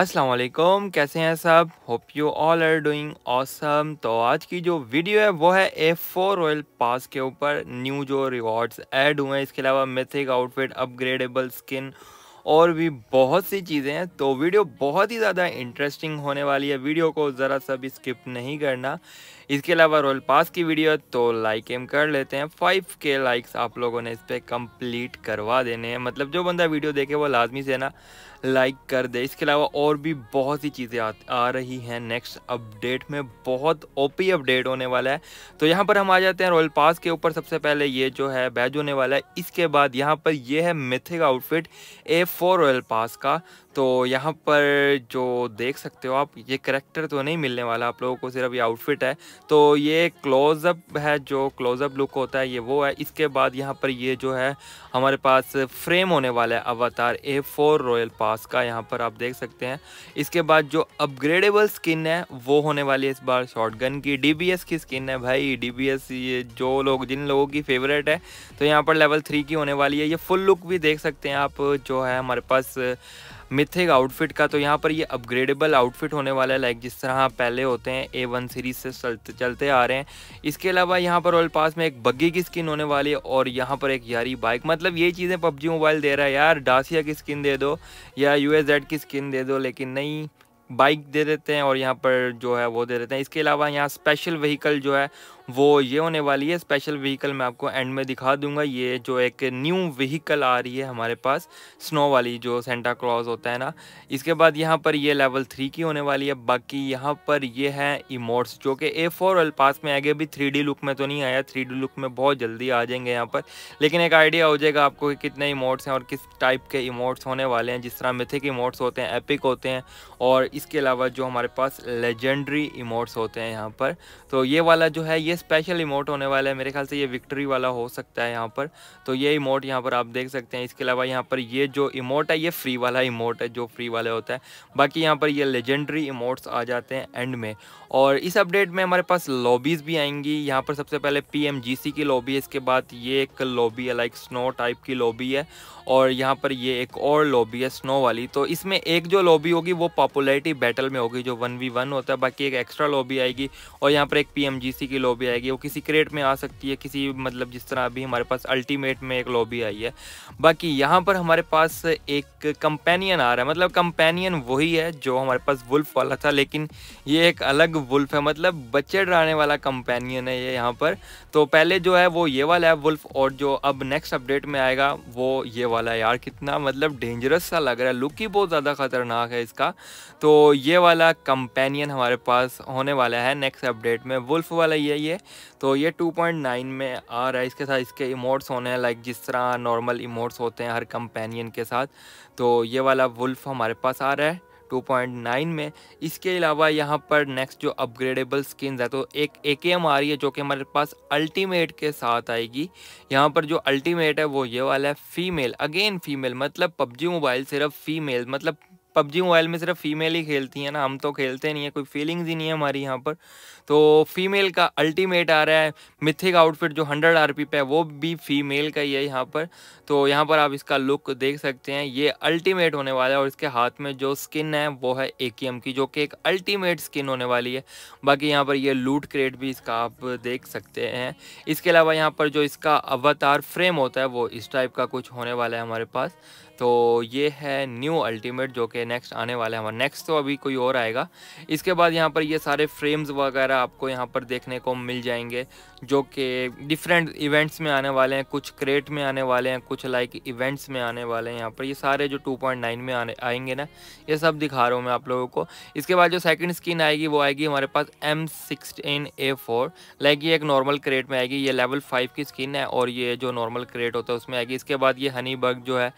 असलम कैसे हैं सब hope you all are doing awesome तो आज की जो वीडियो है वो है ए फोर रॉयल पास के ऊपर न्यू जो रिवॉर्ड्स ऐड हुए हैं इसके अलावा मेथिक आउटफिट अपग्रेडेबल स्किन और भी बहुत सी चीज़ें हैं तो वीडियो बहुत ही ज़्यादा इंटरेस्टिंग होने वाली है वीडियो को ज़रा सा भी स्किप नहीं करना इसके अलावा रोल पास की वीडियो तो लाइक एम कर लेते हैं फाइव के लाइक्स आप लोगों ने इस पर कंप्लीट करवा देने हैं मतलब जो बंदा वीडियो देखे वो लाजमी से ना लाइक कर दे इसके अलावा और भी बहुत सी चीज़ें आ, आ रही हैं नेक्स्ट अपडेट में बहुत ओपी अपडेट होने वाला है तो यहाँ पर हम आ जाते हैं रॉयल पास के ऊपर सबसे पहले ये जो है बैज होने वाला है इसके बाद यहाँ पर यह है mythic outfit F four royal pass का तो यहाँ पर जो देख सकते हो आप ये करेक्टर तो नहीं मिलने वाला आप लोगों को सिर्फ ये आउटफिट है तो ये क्लोजअप है जो क्लोजअप लुक होता है ये वो है इसके बाद यहाँ पर ये जो है हमारे पास फ्रेम होने वाला है अवतार ए फोर रॉयल पास का यहाँ पर आप देख सकते हैं इसके बाद जो अपग्रेडेबल स्किन है वो होने वाली है इस बार शॉर्ट की डी की स्किन है भाई डी ये जो लोग जिन लोगों की फेवरेट है तो यहाँ पर लेवल थ्री की होने वाली है ये फुल लुक भी देख सकते हैं आप जो है हमारे पास मिथिक आउटफिट का तो यहाँ पर ये अपग्रेडेबल आउटफिट होने वाला है लाइक जिस तरह पहले होते हैं ए वन सीरीज से चलते चलते आ रहे हैं इसके अलावा यहाँ पर ऑल पास में एक बग्गी की स्किन होने वाली है और यहाँ पर एक यारी बाइक मतलब ये चीज़ें पबजी मोबाइल दे रहा है यार डासिया की स्किन दे दो या यू की स्किन दे दो लेकिन नहीं बाइक दे देते हैं और यहाँ पर जो है वो दे देते हैं इसके अलावा यहाँ स्पेशल व्हीकल जो है वो ये होने वाली है स्पेशल व्हीकल मैं आपको एंड में दिखा दूंगा ये जो एक न्यू व्हीकल आ रही है हमारे पास स्नो वाली जो सेंटा क्लॉज होता है ना इसके बाद यहाँ पर ये लेवल थ्री की होने वाली है बाकी यहाँ पर ये है इमोट्स जो कि ए फोर एल पास में आगे भी थ्री लुक में तो नहीं आया थ्री लुक में बहुत जल्दी आ जाएंगे यहाँ पर लेकिन एक आइडिया हो जाएगा आपको कि कितने इमोट्स हैं और किस टाइप के इमोट्स होने वाले हैं जिस तरह मिथिक इमोट्स होते हैं एपिक होते हैं और इसके अलावा जो हमारे पास लेजेंडरी इमोट्स होते हैं यहाँ पर तो ये वाला जो है ये स्पेशल इमोट होने वाला है मेरे ख्याल से ये विक्ट्री वाला हो सकता है यहाँ पर तो ये इमोट यहाँ पर आप देख सकते हैं इसके अलावा यहाँ पर ये जो इमोट है ये फ्री वाला इमोट है जो फ्री वाला होता है बाकी यहाँ पर ये लेजेंडरी इमोट्स आ जाते हैं एंड में और इस अपडेट में हमारे पास लॉबीज़ भी आएंगी यहाँ पर सबसे पहले पी की लॉबी है इसके बाद ये एक लॉबी है लाइक स्नो टाइप की लॉबी है और यहाँ पर ये एक और लॉबी है स्नो वाली तो इसमें एक जो लॉबी होगी वो पॉपुलरिटी बैटल में होगी जो वन वी वन होता है बाकी एक एक्स्ट्रा लॉबी आएगी और यहाँ पर एक पी की लॉबी लॉबी आएगी वो किसी क्रेट में आ सकती है किसी मतलब जिस तरह अभी हमारे पास अल्टीमेट में एक लॉबी आई है बाकी यहाँ पर हमारे पास एक कंपेनियन आ रहा है मतलब कंपेनियन वही है जो हमारे पास वुल्फ वाला था लेकिन ये एक अलग वुल्फ है मतलब बच्चे डराने वाला कंपेनियन है ये यहाँ पर तो पहले जो है वो ये वाला है वुल्फ और जो अब नेक्स्ट अपडेट में आएगा वो ये वाला है यार कितना मतलब डेंजरस सा लग रहा है लुक ही बहुत ज़्यादा ख़तरनाक है इसका तो ये वाला कंपेनियन हमारे पास होने वाला है नेक्स्ट अपडेट में वुल्फ वाला ये ये तो ये 2.9 में आ रहा है इसके साथ इसके इमोट्स होने हैं लाइक जिस तरह नॉर्मल इमोट्स होते हैं हर कंपेनियन के साथ तो ये वाला वुल्फ हमारे पास आ रहा है 2.9 में इसके अलावा यहाँ पर नेक्स्ट जो अपग्रेडेबल स्किन्स है तो एक ए के एम आ रही है जो कि हमारे पास अल्टीमेट के साथ आएगी यहाँ पर जो अल्टीमेट है वो ये वाला है फीमेल अगेन फीमेल मतलब पबजी मोबाइल सिर्फ फीमेल मतलब पबजी मोबाइल में सिर्फ फीमेल ही खेलती है ना हम तो खेलते नहीं है कोई फीलिंग्स ही नहीं है हमारी यहाँ पर तो फीमेल का अल्टीमेट आ रहा है मिथिक आउटफिट जो हंड्रेड आर पे है वो भी फीमेल का ही है यहाँ पर तो यहाँ पर आप इसका लुक देख सकते हैं ये अल्टीमेट होने वाला है और इसके हाथ में जो स्किन है वो है ए की जो कि एक अल्टीमेट स्किन होने वाली है बाकी यहाँ पर ये लूट क्रेट भी इसका आप देख सकते हैं इसके अलावा यहाँ पर जो इसका अवतार फ्रेम होता है वो इस टाइप का कुछ होने वाला है हमारे पास तो ये है न्यू अल्टीमेट जो कि नेक्स्ट आने वाला है हमारा नेक्स्ट तो अभी कोई और आएगा इसके बाद यहाँ पर ये सारे फ्रेम्स वगैरह आपको यहाँ पर देखने को मिल जाएंगे जो कि डिफरेंट इवेंट्स में आने वाले हैं कुछ क्रेट में आने वाले हैं कुछ लाइक इवेंट्स में आने वाले हैं यहाँ पर ये सारे जो 2.9 में आने आएंगे ना ये सब दिखा रहा हूँ मैं आप लोगों को इसके बाद जो सेकेंड स्किन आएगी वो आएगी हमारे पास M sixteen A four like ये एक नॉर्मल क्रेट में आएगी ये लेवल फाइव की स्किन है और ये जो नॉर्मल क्रेट होता है उसमें आएगी इसके बाद ये हनी बग जो है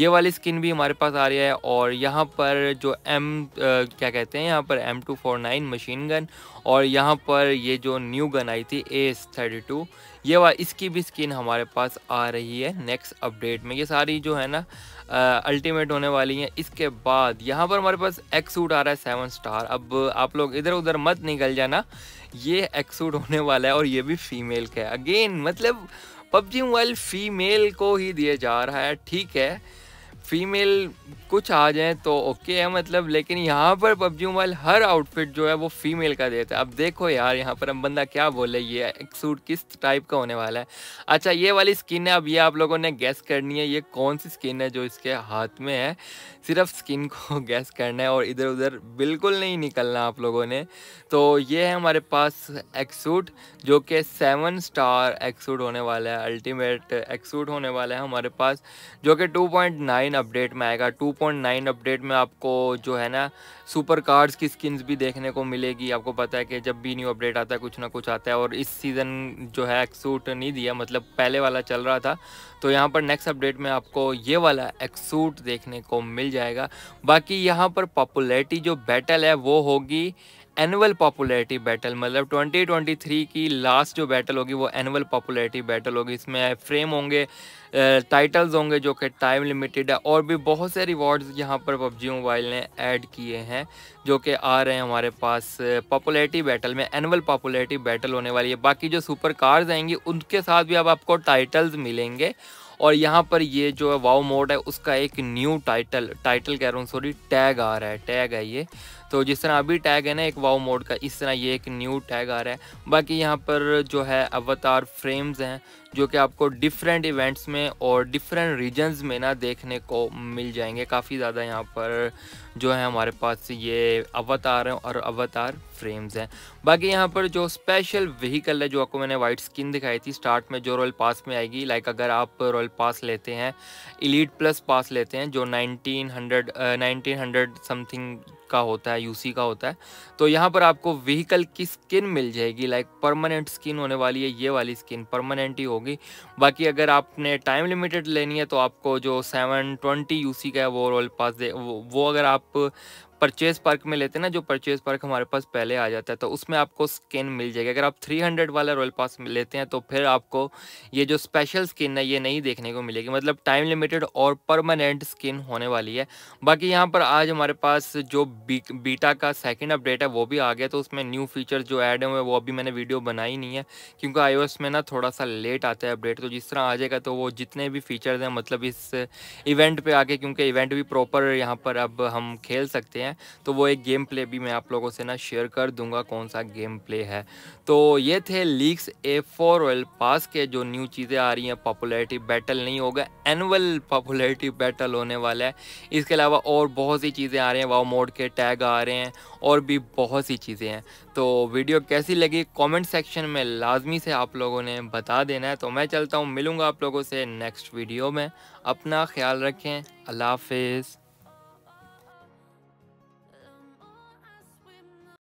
ये वाली स्किन भी हमारे पास आ रही है और यहाँ पर जो एम क्या कहते हैं यहाँ पर M two four nine machine gun और यहाँ पर ये जो न्यू गन आई थी एस थर्टी टू ये वा इसकी भी स्किन हमारे पास आ रही है नेक्स्ट अपडेट में ये सारी जो है ना अल्टीमेट होने वाली हैं इसके बाद यहाँ पर हमारे पास एक्सूट सूट आ रहा है सेवन स्टार अब आप लोग इधर उधर मत निकल जाना ये एक्सूट सूट होने वाला है और ये भी फीमेल का है अगेन मतलब पबजी मोबाइल फीमेल को ही दिया जा रहा है ठीक है फीमेल कुछ आ जाए तो ओके है मतलब लेकिन यहाँ पर पबजी मोबाइल हर आउटफिट जो है वो फीमेल का देता है अब देखो यार यहाँ पर हम बंदा क्या बोले ये एक सूट किस टाइप का होने वाला है अच्छा ये वाली स्किन है अब ये आप लोगों ने गैस करनी है ये कौन सी स्किन है जो इसके हाथ में है सिर्फ स्किन को गैस करना है और इधर उधर बिल्कुल नहीं निकलना आप लोगों ने तो ये है हमारे पास एक्सूट जो कि सेवन स्टार एक्सूट होने वाला है अल्टीमेट एक्सूट होने वाला है हमारे पास जो कि टू पॉइंट नाइन अपडेट में आएगा 2.9 अपडेट में आपको जो है ना सुपर कार्ड्स की स्किन्स भी देखने को मिलेगी आपको पता है कि जब भी न्यू अपडेट आता है कुछ ना कुछ आता है और इस सीज़न जो है एक्सूट नहीं दिया मतलब पहले वाला चल रहा था तो यहाँ पर नेक्स्ट अपडेट में आपको ये वाला एक्सूट देखने को मिल जाएगा बाकी यहाँ पर पॉपुलरिटी जो बैटल है वो होगी एनुअल पॉपुलैरिटी बैटल मतलब 2023 की लास्ट जो बैटल होगी वो एनुअल पॉपुलैरिटी बैटल होगी इसमें फ्रेम होंगे टाइटल्स होंगे जो कि टाइम लिमिटेड है और भी बहुत से रिवॉर्ड्स यहाँ पर पबजी मोबाइल ने ऐड किए हैं जो कि आ रहे हैं हमारे पास पॉपुलैरिटी बैटल में एनुअल पॉपुलैरिटी बैटल होने वाली है बाकी जो सुपर कार्स आएंगी उनके साथ भी अब आपको टाइटल्स मिलेंगे और यहाँ पर ये जो है वाओ मोड है उसका एक न्यू टाइटल टाइटल कह रहा हूँ सॉरी टैग आ रहा है टैग है ये तो जिस तरह अभी टैग है ना एक वाओ मोड का इस तरह ये एक न्यू टैग आ रहा है बाकी यहाँ पर जो है अवतार फ्रेम्स हैं जो कि आपको डिफरेंट इवेंट्स में और डिफरेंट रीजन्स में ना देखने को मिल जाएंगे काफ़ी ज़्यादा यहाँ पर जो है हमारे पास ये अवतार हैं और अवतार फ्रेम्स हैं बाकी यहाँ पर जो स्पेशल व्हीकल है जो आपको मैंने वाइट स्किन दिखाई थी स्टार्ट में जो रॉयल पास में आएगी लाइक अगर आप रॉयल पास लेते हैं इलीट प्लस पास लेते हैं जो 1900 uh, 1900 समथिंग का होता है यूसी का होता है तो यहाँ पर आपको व्हीकल की स्किन मिल जाएगी लाइक परमानेंट स्किन होने वाली है ये वाली स्किन परमानेंट ही होगी बाकी अगर आपने टाइम लिमिटेड लेनी है तो आपको जो सेवन ट्वेंटी यूसी का है वो रोल पास दे वो, वो अगर आप परचेज पार्क में लेते हैं ना जो परचेज पार्क हमारे पास पहले आ जाता है तो उसमें आपको स्किन मिल जाएगी अगर आप 300 वाला रॉयल पास लेते हैं तो फिर आपको ये जो स्पेशल स्किन है ये नहीं देखने को मिलेगी मतलब टाइम लिमिटेड और परमानेंट स्किन होने वाली है बाकी यहाँ पर आज हमारे पास जो बी, बीटा का सेकेंड अपडेट है वो भी आ गया तो उसमें न्यू फीचर जो ऐड हुए वो अभी मैंने वीडियो बनाई नहीं है क्योंकि आई में ना थोड़ा सा लेट आता है अपडेट तो जिस तरह आ जाएगा तो वो जितने भी फीचर्स हैं मतलब इस इवेंट पर आके क्योंकि इवेंट भी प्रॉपर यहाँ पर अब हम खेल सकते हैं हैं तो वो एक गेम प्ले भी मैं आप लोगों से ना शेयर कर दूंगा कौन सा गेम प्ले है तो ये थे leaks A four well pass के जो न्यू चीज़ें आ रही हैं पॉपुलैरिटी बैटल नहीं होगा एनअल पॉपुलैरिटी बैटल होने वाला है इसके अलावा और बहुत सी चीज़ें आ रही हैं वाओ मोड के टैग आ रहे हैं और भी बहुत सी चीज़ें हैं तो वीडियो कैसी लगी कॉमेंट सेक्शन में लाजमी से आप लोगों ने बता देना है तो मैं चलता हूँ मिलूँगा आप लोगों से नेक्स्ट वीडियो में अपना ख्याल रखें अल्लाह हाफिज़